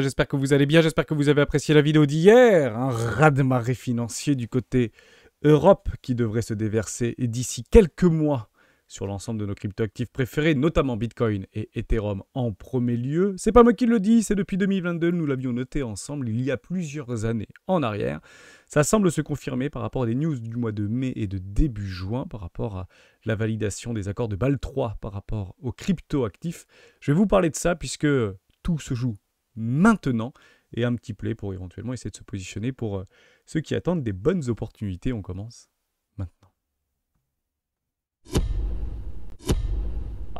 j'espère que vous allez bien, j'espère que vous avez apprécié la vidéo d'hier. Un raz de financier du côté Europe qui devrait se déverser d'ici quelques mois sur l'ensemble de nos cryptoactifs préférés, notamment Bitcoin et Ethereum en premier lieu. C'est pas moi qui le dis, c'est depuis 2022, nous l'avions noté ensemble il y a plusieurs années en arrière. Ça semble se confirmer par rapport à des news du mois de mai et de début juin, par rapport à la validation des accords de bal 3 par rapport aux cryptoactifs. Je vais vous parler de ça puisque tout se joue maintenant et un petit play pour éventuellement essayer de se positionner pour euh, ceux qui attendent des bonnes opportunités. On commence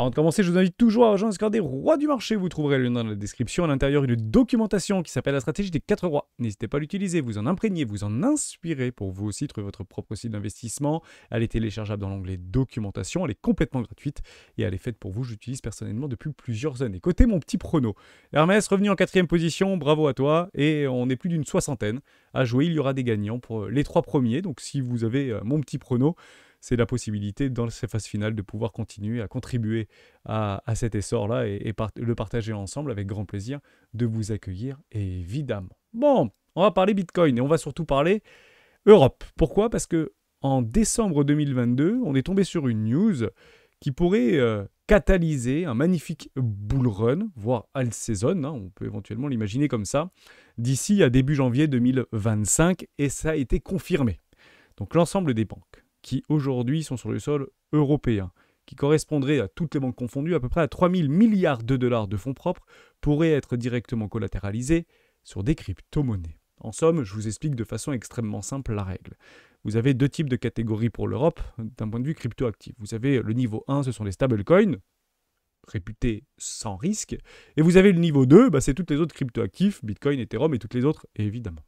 Avant de commencer, je vous invite toujours à rejoindre score des rois du marché. Vous trouverez le lien dans la description. À l'intérieur, une documentation qui s'appelle la stratégie des quatre rois. N'hésitez pas à l'utiliser, vous en imprégnez, vous en inspirez pour vous aussi trouver votre propre site d'investissement. Elle est téléchargeable dans l'onglet documentation. Elle est complètement gratuite et elle est faite pour vous. J'utilise personnellement depuis plusieurs années. Côté mon petit prono, Hermès revenu en quatrième position. Bravo à toi. Et on est plus d'une soixantaine à jouer. Il y aura des gagnants pour les trois premiers. Donc si vous avez euh, mon petit prono, c'est la possibilité dans cette phase finale de pouvoir continuer à contribuer à, cet essor-là et, le partager ensemble avec grand plaisir de vous accueillir, évidemment. Bon, on va parler Bitcoin et on va surtout parler Europe. Pourquoi Parce que en décembre 2022, on est tombé sur une news qui pourrait euh, catalyser un magnifique bull run, voire all season, hein, on peut éventuellement l'imaginer comme ça, d'ici à début janvier 2025, et ça a été confirmé. Donc l'ensemble des banques, qui aujourd'hui sont sur le sol européen, qui correspondraient à toutes les banques confondues à peu près à 3000 milliards de dollars de fonds propres, pourraient être directement collatéralisés sur des crypto-monnaies. En somme, je vous explique de façon extrêmement simple la règle. Vous avez deux types de catégories pour l'Europe d'un point de vue crypto-actif. Vous avez le niveau 1, ce sont les stablecoins, réputés sans risque, et vous avez le niveau 2, bah, c'est toutes les autres crypto-actifs, Bitcoin, Ethereum et toutes les autres, évidemment.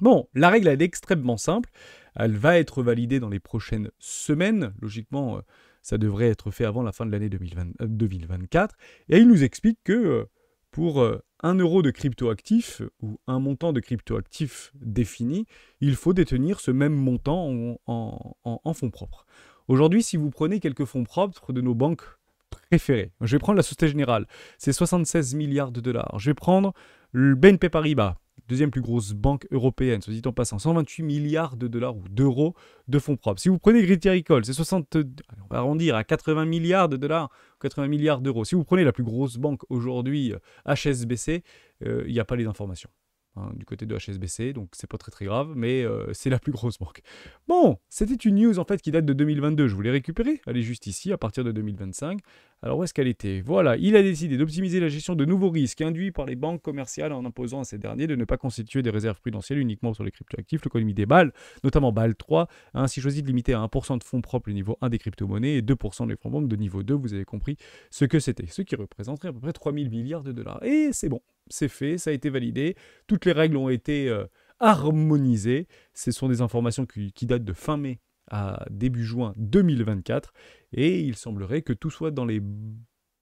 Bon, la règle, est extrêmement simple. Elle va être validée dans les prochaines semaines. Logiquement, euh, ça devrait être fait avant la fin de l'année 2024. Euh, Et il nous explique que euh, pour un euro de cryptoactif ou un montant de cryptoactif défini, il faut détenir ce même montant en, en fonds propres. Aujourd'hui, si vous prenez quelques fonds propres de nos banques préférées, je vais prendre la Société Générale, c'est 76 milliards de dollars. Je vais prendre le BNP Paribas, deuxième plus grosse banque européenne, soit dit en passant, 128 milliards de dollars ou d'euros de fonds propres. Si vous prenez Crédit Agricole, c'est 60, on va arrondir à 80 milliards de dollars, 80 milliards d'euros. Si vous prenez la plus grosse banque aujourd'hui, HSBC, euh, euh, il n'y a pas les informations. Hein, du côté de HSBC, donc c'est pas très très grave, mais euh, c'est la plus grosse banque. Bon, c'était une news en fait qui date de 2022, je voulais récupérer, elle est juste ici à partir de 2025. Alors où est-ce qu'elle était Voilà, il a décidé d'optimiser la gestion de nouveaux risques induits par les banques commerciales en imposant à ces derniers de ne pas constituer des réserves prudentielles uniquement sur les cryptoactifs, l'économie des balles, notamment BAL 3, a ainsi choisi de limiter à 1% de fonds propres le niveau 1 des crypto-monnaies et 2% des fonds propres de niveau 2, vous avez compris ce que c'était, ce qui représenterait à peu près 3000 milliards de dollars. Et c'est bon, c'est fait, ça a été validé, toutes les règles ont été euh, harmonisées. Ce sont des informations qui, datent de fin mai à début juin 2024, et il semblerait que tout soit dans les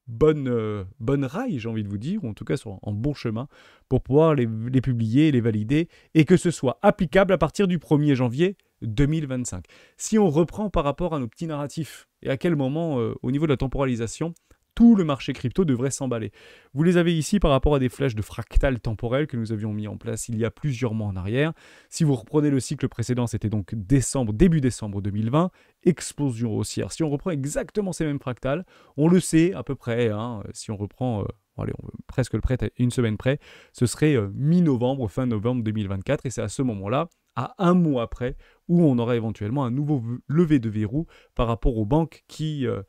bonnes, euh, bonnes rails, j'ai envie de vous dire, ou en tout cas sur, en bon chemin, pour pouvoir les, publier, les valider, et que ce soit applicable à partir du 1er janvier 2025. Si on reprend par rapport à nos petits narratifs, et à quel moment, euh, au niveau de la temporalisation, tout le marché crypto devrait s'emballer. Vous les avez ici par rapport à des flèches de fractal temporel que nous avions mis en place il y a plusieurs mois en arrière. Si vous reprenez le cycle précédent, c'était donc décembre, début décembre 2020, explosion haussière. Si on reprend exactement ces mêmes fractales, on le sait à peu près, hein, si on reprend... Euh, allez, presque le prêt une semaine près, ce serait euh, mi-novembre, fin novembre 2024, et c'est à ce moment-là, à un mois après, où on aura éventuellement un nouveau levé de verrou par rapport aux banques qui euh,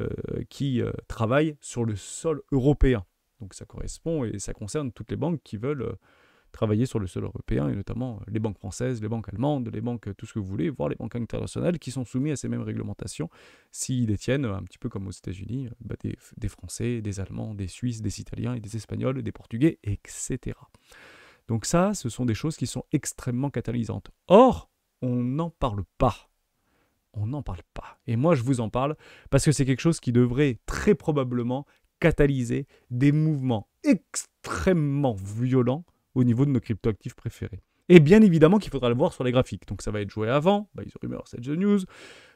euh, qui euh, travaillent sur le sol européen. Donc ça correspond et ça concerne toutes les banques qui veulent euh, travailler sur le sol européen, et notamment les banques françaises, les banques allemandes, les banques, tout ce que vous voulez, voire les banques internationales qui sont soumises à ces mêmes réglementations s'ils détiennent, un petit peu comme aux États-Unis, bah, des, Français, des Allemands, des Suisses, des Italiens, et des Espagnols, des Portugais, etc. Donc ça, ce sont des choses qui sont extrêmement catalysantes. Or, on n'en parle pas on n'en parle pas. Et moi, je vous en parle parce que c'est quelque chose qui devrait très probablement catalyser des mouvements extrêmement violents au niveau de nos cryptoactifs préférés. Et bien évidemment qu'il faudra le voir sur les graphiques. Donc ça va être joué avant, by the c'est the news.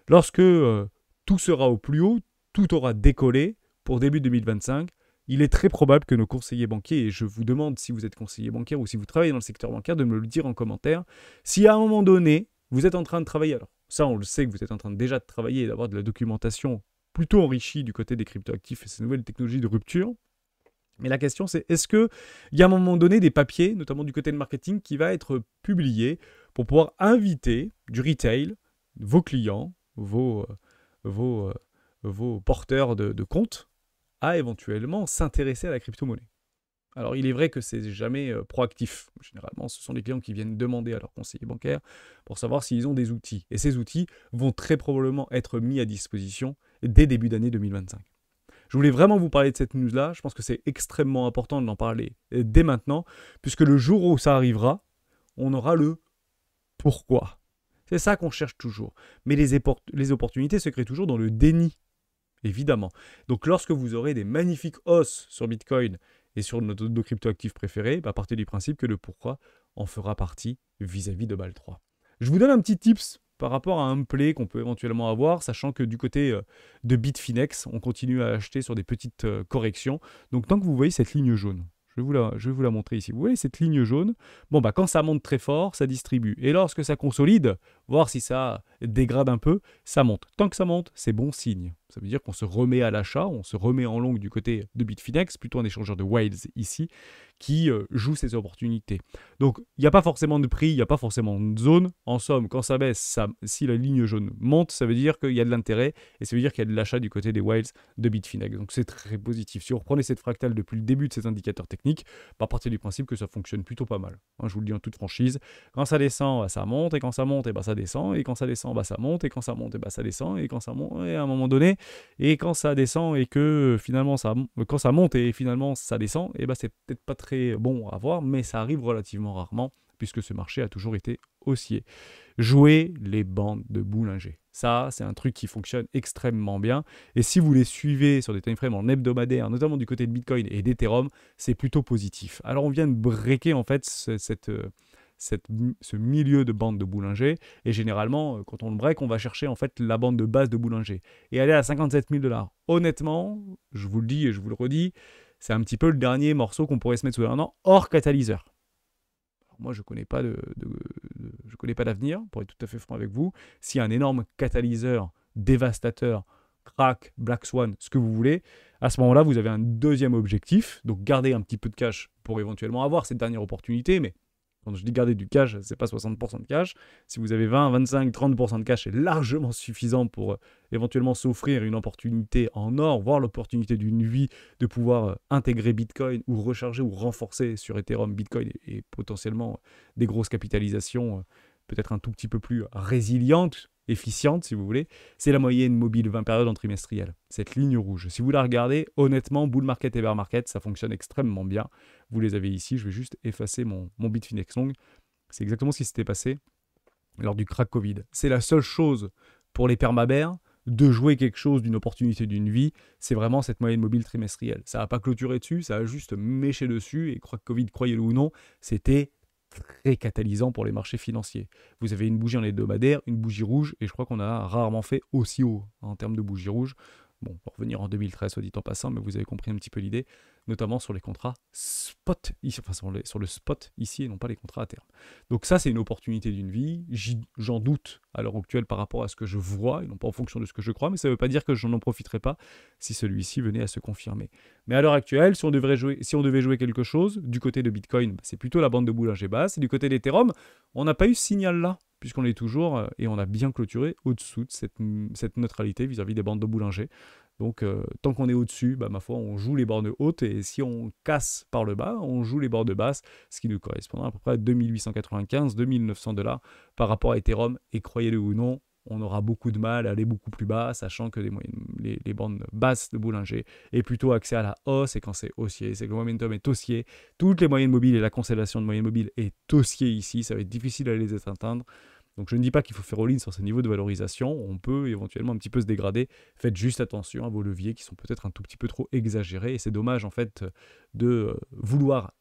Lorsque euh, tout sera au plus haut, tout aura décollé pour début 2025, il est très probable que nos conseillers banquiers, et je vous demande si vous êtes conseiller bancaire ou si vous travaillez dans le secteur bancaire, de me le dire en commentaire, si à un moment donné, vous êtes en train de travailler, alors ça on le sait que vous êtes en train déjà de travailler et d'avoir de la documentation plutôt enrichie du côté des cryptoactifs et ces nouvelles technologies de rupture. Mais la question c'est est-ce qu'il y a à un moment donné des papiers, notamment du côté de marketing, qui va être publié pour pouvoir inviter du retail, vos clients, vos, euh, euh, vos, porteurs de, de comptes, à éventuellement s'intéresser à la crypto-monnaie alors il est vrai que c'est jamais euh, proactif. Généralement, ce sont les clients qui viennent demander à leur conseiller bancaire pour savoir s'ils ont des outils. Et ces outils vont très probablement être mis à disposition dès début d'année 2025. Je voulais vraiment vous parler de cette news-là. Je pense que c'est extrêmement important d'en parler euh, dès maintenant, puisque le jour où ça arrivera, on aura le pourquoi. C'est ça qu'on cherche toujours. Mais les, les opportunités se créent toujours dans le déni évidemment. Donc lorsque vous aurez des magnifiques hausses sur Bitcoin et sur notre, nos cryptoactifs préférés, à bah, partez du principe que le pourquoi en fera partie vis-à-vis de BAL3. Je vous donne un petit tips par rapport à un play qu'on peut éventuellement avoir, sachant que du côté euh, de Bitfinex, on continue à acheter sur des petites euh, corrections. Donc tant que vous voyez cette ligne jaune, je vais, vous la, je vais vous la montrer ici. Vous voyez cette ligne jaune Bon, bah, quand ça monte très fort, ça distribue. Et lorsque ça consolide, voir si ça dégrade un peu, ça monte. Tant que ça monte, c'est bon signe. Ça veut dire qu'on se remet à l'achat, on se remet en longue du côté de Bitfinex, plutôt un échangeur de Wales ici, qui euh, joue ses opportunités. Donc il n'y a pas forcément de prix, il n'y a pas forcément de zone. En somme, quand ça baisse, si la ligne jaune monte, ça veut dire qu'il y a de l'intérêt et ça veut dire qu'il y a de l'achat du côté des Wales de Bitfinex. Donc c'est très positif. Si vous reprenez cette fractale depuis le début de ces indicateurs techniques, par bah, partir du principe que ça fonctionne plutôt pas mal. Hein, je vous le dis en toute franchise. Quand ça descend, bah, ça monte et quand ça monte, eh bah, ça descend et quand ça descend, bah, ça monte et quand ça monte, eh ça descend et quand ça monte, et à un moment donné, et quand ça descend et que euh, finalement ça, quand ça monte et finalement ça descend, et eh ben c'est peut-être pas très bon à voir, mais ça arrive relativement rarement puisque ce marché a toujours été haussier. Jouer les bandes de Boulanger. Ça, c'est un truc qui fonctionne extrêmement bien. Et si vous les suivez sur des timeframes en hebdomadaire, notamment du côté de Bitcoin et d'Ethereum, c'est plutôt positif. Alors, on vient de breaker en fait cette, euh, ce milieu de bande de boulanger. Et généralement, euh, quand on le break, on va chercher en fait la bande de base de boulanger. Et aller est à 57 000 dollars. Honnêtement, je vous le dis et je vous le redis, c'est un petit peu le dernier morceau qu'on pourrait se mettre sous un an hors catalyseur. moi, je ne connais pas de, je connais pas d'avenir, pour être tout à fait franc avec vous. si un énorme catalyseur dévastateur, crack, black swan, ce que vous voulez, à ce moment-là, vous avez un deuxième objectif. Donc, gardez un petit peu de cash pour éventuellement avoir cette dernière opportunité, mais quand je dis garder du cash, c'est pas 60% de cash. Si vous avez 20, 25, 30% de cash, c'est largement suffisant pour euh, éventuellement s'offrir une opportunité en or, voire l'opportunité d'une vie de pouvoir euh, intégrer Bitcoin ou recharger ou renforcer sur Ethereum Bitcoin et, et potentiellement euh, des grosses capitalisations peut-être un tout petit peu plus résilientes efficiente, si vous voulez, c'est la moyenne mobile 20 périodes en trimestriel, cette ligne rouge. Si vous la regardez, honnêtement, bull market et bear market, ça fonctionne extrêmement bien. Vous les avez ici, je vais juste effacer mon, mon Bitfinex long. C'est exactement ce qui s'était passé lors du crack Covid. C'est la seule chose pour les permabères de jouer quelque chose d'une opportunité d'une vie, c'est vraiment cette moyenne mobile trimestrielle. Ça n'a pas clôturé dessus, ça a juste méché dessus, et que Covid, croyez-le ou non, c'était très catalysant pour les marchés financiers. Vous avez une bougie en hebdomadaire, une bougie rouge, et je crois qu'on a rarement fait aussi haut hein, en termes de bougie rouge. Bon, pour revenir en 2013, soit dit en passant, mais vous avez compris un petit peu l'idée notamment sur les contrats spot, ici, enfin sur, le spot ici et non pas les contrats à terme. Donc ça, c'est une opportunité d'une vie. J'en doute à l'heure actuelle par rapport à ce que je vois, et non pas en fonction de ce que je crois, mais ça ne veut pas dire que je n'en profiterai pas si celui-ci venait à se confirmer. Mais à l'heure actuelle, si on, jouer, si on devait jouer quelque chose, du côté de Bitcoin, bah, c'est plutôt la bande de Boulanger basse, et du côté d'Ethereum, on n'a pas eu ce signal-là puisqu'on est toujours, euh, et on a bien clôturé, au-dessous de cette, neutralité vis-à-vis -vis des bandes de Boulanger. Donc, euh, tant qu'on est au-dessus, bah, ma foi, on joue les bornes hautes et si on casse par le bas, on joue les bornes basses, ce qui nous correspondra à peu près à 2895, 2900 dollars par rapport à Ethereum. Et croyez-le ou non, on aura beaucoup de mal à aller beaucoup plus bas, sachant que les, bornes basses de Boulanger est plutôt accès à la hausse, et quand c'est haussier, c'est que le momentum est haussier. Toutes les moyennes mobiles et la constellation de moyennes mobiles est haussier ici, ça va être difficile à les atteindre. Donc je ne dis pas qu'il faut faire all-in sur ces niveaux de valorisation, on peut éventuellement un petit peu se dégrader. Faites juste attention à vos leviers qui sont peut-être un tout petit peu trop exagérés et c'est dommage en fait de euh, vouloir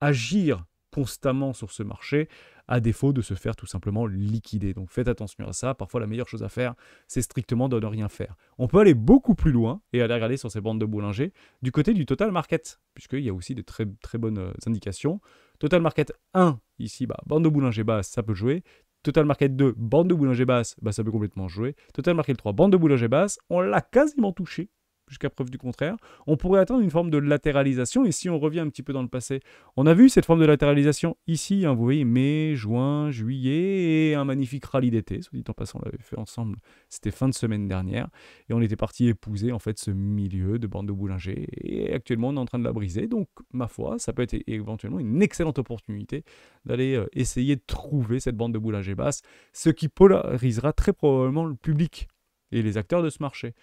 agir constamment sur ce marché à défaut de se faire tout simplement liquider. Donc faites attention à ça. Parfois, la meilleure chose à faire, c'est strictement de ne rien faire. On peut aller beaucoup plus loin et aller regarder sur ces bandes de boulanger du côté du Total Market, puisqu'il y a aussi de très, très bonnes euh, indications. Total Market 1, ici, bah, bande de boulanger basse, ça peut jouer. Total Market 2, bande de boulanger basse, bah ça peut complètement jouer. Total Market 3, bande de boulanger basse, on l'a quasiment touché jusqu'à preuve du contraire, on pourrait atteindre une forme de latéralisation. Et si on revient un petit peu dans le passé, on a vu cette forme de latéralisation ici, hein, vous voyez, mai, juin, juillet, et un magnifique rallye d'été, soit dit en passant, on l'avait fait ensemble, c'était fin de semaine dernière, et on était parti épouser en fait ce milieu de bande de boulangers, et actuellement on est en train de la briser, donc ma foi, ça peut être éventuellement une excellente opportunité d'aller euh, essayer de trouver cette bande de boulanger basse, ce qui polarisera très probablement le public et les acteurs de ce marché.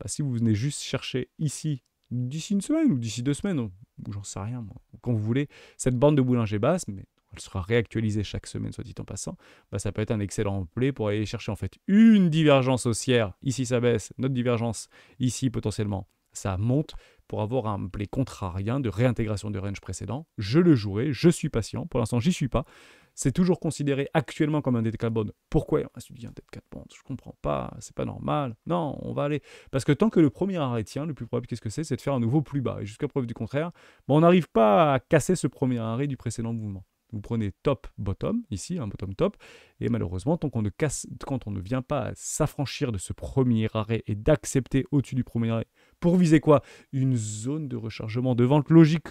Bah, si vous venez juste chercher ici, d'ici une semaine ou d'ici deux semaines, j'en sais rien, moi, quand vous voulez, cette bande de boulanger basse, mais elle sera réactualisée chaque semaine, soit dit en passant, bah, ça peut être un excellent play pour aller chercher en fait une divergence haussière. Ici, ça baisse, notre divergence, ici, potentiellement, ça monte pour avoir un play contrarien de réintégration de range précédent. Je le jouerai, je suis patient. Pour l'instant, j'y suis pas. C'est toujours considéré actuellement comme un dédeca-bond. Pourquoi On se dit un dédeca-bond je comprends pas, c'est pas normal. Non, on va aller. Parce que tant que le premier arrêt tient, le plus probable, qu'est-ce que c'est C'est de faire un nouveau plus bas. Et jusqu'à preuve du contraire, on n'arrive pas à casser ce premier arrêt du précédent mouvement. Vous prenez top, bottom, ici, un hein, bottom top, et malheureusement, tant qu'on ne casse, quand on ne vient pas s'affranchir de ce premier arrêt et d'accepter au-dessus du premier arrêt, pour viser quoi Une zone de rechargement de vente logique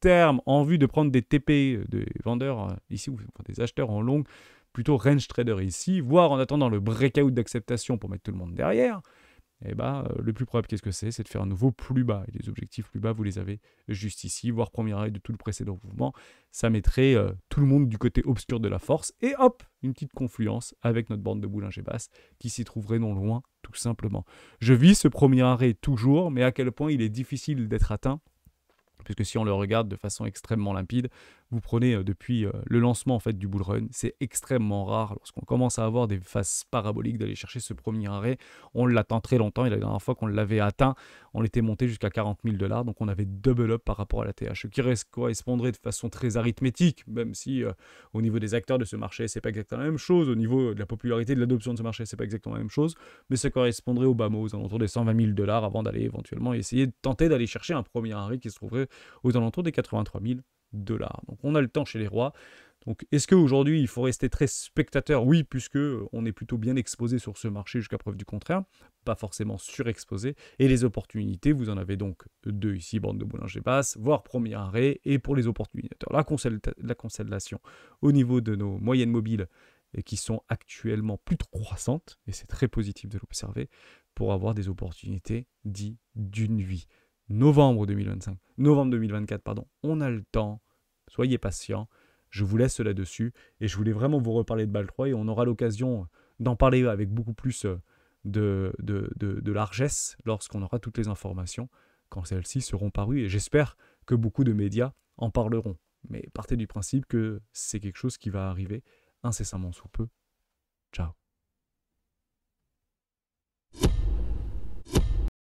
terme en vue de prendre des TP, euh, des vendeurs euh, ici, ou des acheteurs en longue, plutôt range trader ici, voire en attendant le breakout d'acceptation pour mettre tout le monde derrière, Et eh ben, euh, le plus probable, qu'est-ce que c'est C'est de faire un nouveau plus bas. Et les objectifs plus bas, vous les avez juste ici, voire premier arrêt de tout le précédent mouvement. Ça mettrait tout le monde du côté obscur de la force. Et hop, une petite confluence avec notre bande de boulanger basse qui s'y trouverait non loin, tout simplement. Je vis ce premier arrêt toujours, mais à quel point il est difficile d'être atteint puisque si on le regarde de façon extrêmement limpide, vous prenez euh, depuis euh, le lancement en fait du bull run, c'est extrêmement rare lorsqu'on commence à avoir des phases paraboliques d'aller chercher ce premier arrêt. On l'attend très longtemps et la dernière fois qu'on l'avait atteint, on était monté jusqu'à 40 000 dollars, donc on avait double up par rapport à la TH, ce qui correspondrait de façon très arithmétique, même si euh, au niveau des acteurs de ce marché, c'est pas exactement la même chose, au niveau de la popularité de l'adoption de ce marché, c'est pas exactement la même chose, mais ça correspondrait au bas mot, aux alentours des 120 000 dollars avant d'aller éventuellement essayer de tenter d'aller chercher un premier arrêt qui se trouverait aux alentours des 83 000 donc on a le temps chez les rois. Donc est-ce qu'aujourd'hui il faut rester très spectateur Oui, puisque euh, on est plutôt bien exposé sur ce marché jusqu'à preuve du contraire, pas forcément surexposé. Et les opportunités, vous en avez donc deux ici, bande de boulanger basse, voire premier arrêt, et pour les opportunités, la, la au niveau de nos moyennes mobiles qui sont actuellement plutôt croissantes, et c'est très positif de l'observer, pour avoir des opportunités dites d'une vie novembre 2025, novembre 2024, pardon. On a le temps. Soyez patients. Je vous laisse là-dessus. Et je voulais vraiment vous reparler de BAL 3 et on aura l'occasion d'en parler avec beaucoup plus euh, de, de largesse lorsqu'on aura toutes les informations, quand celles-ci seront parues. Et j'espère que beaucoup de médias en parleront. Mais partez du principe que c'est quelque chose qui va arriver incessamment sous peu. Ciao.